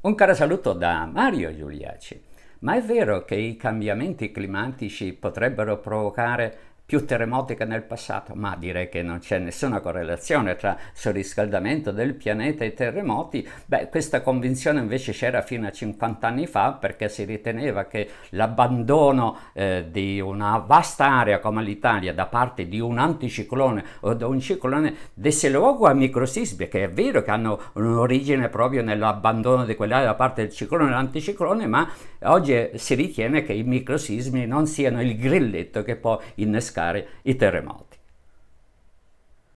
Un caro saluto da Mario Giuliaci. Ma è vero che i cambiamenti climatici potrebbero provocare più terremoti che nel passato, ma direi che non c'è nessuna correlazione tra sorriscaldamento del pianeta e terremoti, beh, questa convinzione invece c'era fino a 50 anni fa perché si riteneva che l'abbandono eh, di una vasta area come l'Italia da parte di un anticiclone o da un ciclone desse luogo a microsismi, che è vero che hanno un'origine proprio nell'abbandono di quell'area da parte del ciclone e l'anticiclone, ma oggi si ritiene che i microsismi non siano il grilletto che può innescare innescare i terremoti.